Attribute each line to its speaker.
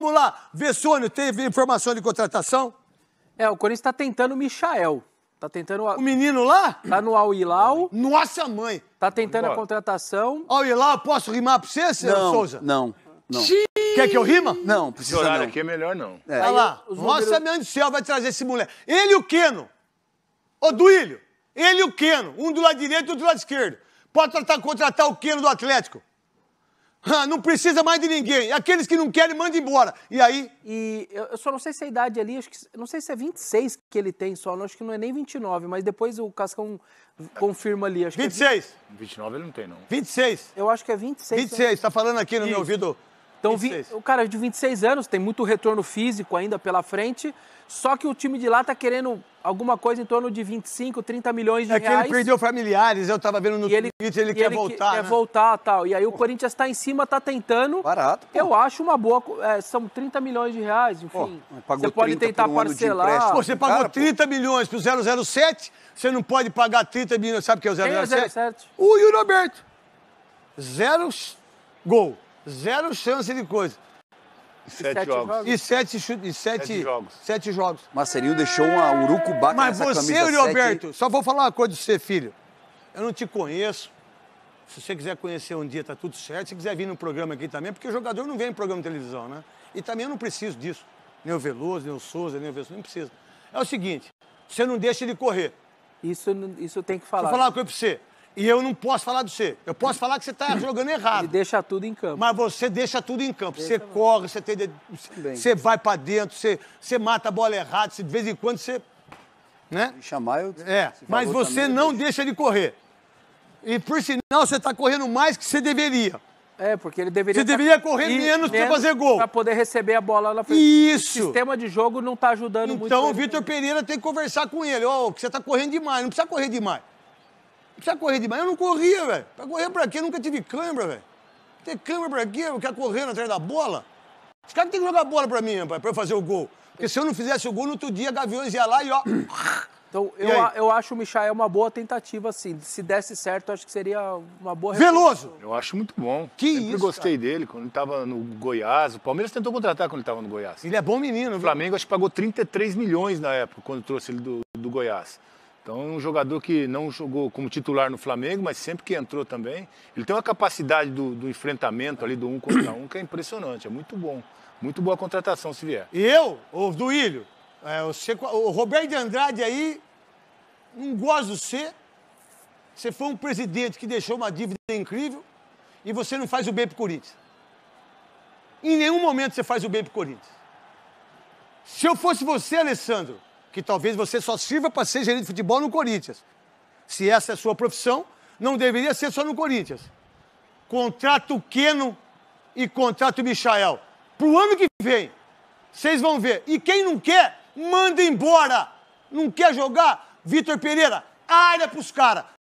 Speaker 1: Vamos lá, Vessônio, teve informação de contratação? É, o Corinthians está tentando o Michael. Tá tentando. A... O menino lá? Tá no Al Hilal. Nossa mãe! Tá tentando a
Speaker 2: contratação. Al Hilal, posso rimar pra você, senhor não, Souza? Não. Não. Quer que eu rima? Não, precisa Esse horário não. aqui é melhor não. É. Olha lá. Os Nossa, números... meu Deus do céu, vai trazer esse moleque. Ele e o Queno. Ô, Duílio. Ele e o Queno. Um do lado direito e outro do lado esquerdo. Pode tratar, contratar
Speaker 1: o Queno do Atlético. Ah, não precisa mais de ninguém. Aqueles que não querem, manda embora. E aí? E eu, só não sei se é a idade ali, acho que, não sei se é 26 que ele tem só, não, acho que não é nem 29, mas depois o Cascão confirma ali. Acho 26. Que
Speaker 2: é 20... 29 ele não tem, não.
Speaker 1: 26. Eu acho que é 26. 26, né? tá falando aqui no Isso. meu ouvido então, 26. o cara de 26 anos tem muito retorno físico ainda pela frente, só que o time de lá tá querendo alguma coisa em torno de 25, 30 milhões de reais. É que ele perdeu
Speaker 2: familiares,
Speaker 1: eu tava vendo no e ele, Twitter, ele quer ele voltar. Quer né? voltar tal. E aí o Corinthians tá em cima, tá tentando. Barato. Pô. Eu acho uma boa. É, são 30 milhões de reais, enfim. Pô, você pode tentar um parcelar. Pô, você pagou cara,
Speaker 2: 30 pô. milhões pro 007, você não pode pagar 30 milhões. Sabe o que é o 007? Quem é o 007?
Speaker 1: O Yuri Alberto.
Speaker 2: Zero gol. Zero chance de coisa. E sete, sete jogos. jogos. E sete, e sete, sete jogos. Sete jogos. Marcelinho deixou uma urucubaca Mas nessa você, camisa Roberto, só vou falar uma coisa de você, filho. Eu não te conheço. Se você quiser conhecer um dia, tá tudo certo. Se você quiser vir no programa aqui também, porque jogador não vem no programa de televisão, né? E também eu não preciso disso. Nem o Veloso, nem o Souza, nem o Veloso, não precisa. É o seguinte, você não deixa ele correr. Isso, isso tenho que falar. Vou falar uma coisa pra você. E eu não posso falar do você. Eu posso falar que você está jogando errado. E deixa tudo em campo. Mas você deixa tudo em campo. Deixa você corre, você tem. Você vai para dentro, você, você mata a bola errada, de vez em quando você. Né? Me chamar, eu. É, mas você também, não deixa de correr. E por sinal, você está correndo
Speaker 1: mais que você deveria. É, porque ele deveria. Você tá... deveria correr menos, menos para fazer gol. Para poder receber a bola lá frente. Isso. O sistema de jogo não está ajudando então, muito. Então o Vitor Pereira tem que conversar com ele.
Speaker 2: Ó, oh, que você está correndo demais, não precisa correr demais precisa correr de manhã. Eu não corria, velho. Pra correr pra quê? Eu nunca tive câimbra, velho. Ter câimbra pra quê? Eu quero correr atrás da bola. Os caras têm que jogar bola pra mim, rapaz, pra eu fazer o gol. Porque se eu não fizesse o gol, no outro dia, Gaviões ia lá e ó...
Speaker 1: Então, eu, a, eu acho o Michael é uma boa tentativa, assim. Se desse certo, acho que seria uma boa... Veloso!
Speaker 2: Eu acho muito bom. Que Sempre isso, gostei cara. dele quando ele estava no Goiás. O Palmeiras tentou contratar quando ele estava no Goiás. Ele é bom menino. Viu? O Flamengo, acho que pagou 33 milhões na época, quando trouxe ele do, do Goiás. Então, é um jogador que não jogou como titular no Flamengo, mas sempre que entrou também. Ele tem uma capacidade do, do enfrentamento ali, do um contra um, que é impressionante. É muito bom. Muito boa contratação, se vier. E eu, o Duílio, é, o, o Roberto de Andrade aí, não gosto de você. Você foi um presidente que deixou uma dívida incrível e você não faz o bem pro Corinthians. Em nenhum momento você faz o bem pro Corinthians. Se eu fosse você, Alessandro, que talvez você só sirva para ser gerente de futebol no Corinthians. Se essa é a sua profissão, não deveria ser só no Corinthians. Contrato o Keno e contrato o Michael. Para o ano que vem, vocês vão ver. E quem não quer, manda embora. Não quer jogar? Vitor Pereira, área para os caras.